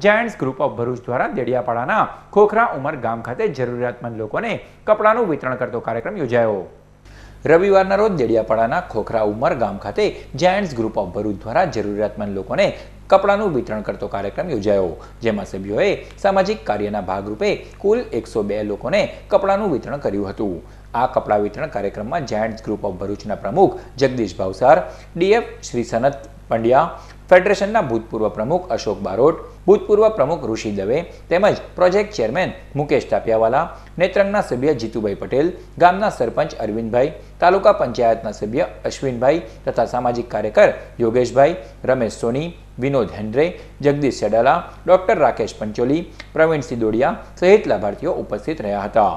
Giants group of Bharuch દ્વારા દેડિયાપાડાના ખોખરા ઉમર ગામ ખાતે જરૂરિયાતમંદ લોકોને કપડાનું વિતરણ કરતો કાર્યક્રમ યોજાયો રવિવારના રોજ દેડિયાપાડાના ખોખરા ઉમર ગામ ખાતે જાયન્ટ્સ ગ્રુપ ઓફ ભરૂચ દ્વારા જરૂરિયાતમંદ લોકોને કપડાનું વિતરણ કરતો કાર્યક્રમ યોજાયો જેમાં સભ્યોએ સામાજિક કાર્યના ભાગરૂપે કુલ એકસો બે લોકોને કપડાનું વિતરણ કર્યું હતું આ કપડા વિતરણ કાર્યક્રમમાં જાયન્ટ્સ ગ્રુપ ઓફ ભરૂચના પ્રમુખ જગદીશ ભાવસાર ડીએફ શ્રી સનત પંડ્યા ફેડરેશનના ભૂતપૂર્વ પ્રમુખ અશોક બારોટ ભૂતપૂર્વ પ્રમુખ ઋષિ દવે તેમજ પ્રોજેક્ટ ચેરમેન મુકેશ તાપિયાવાલા નેત્રંગના સભ્ય જીતુભાઈ પટેલ ગામના સરપંચ અરવિંદભાઈ તાલુકા પંચાયતના સભ્ય અશ્વિનભાઈ તથા સામાજિક કાર્યકર યોગેશભાઈ રમેશ સોની વિનોદ હેન્ડ્રે જગદીશ સેડાલા ડોક્ટર રાકેશ પંચોલી પ્રવીણસિંહ દોડિયા સહિત લાભાર્થીઓ ઉપસ્થિત રહ્યા હતા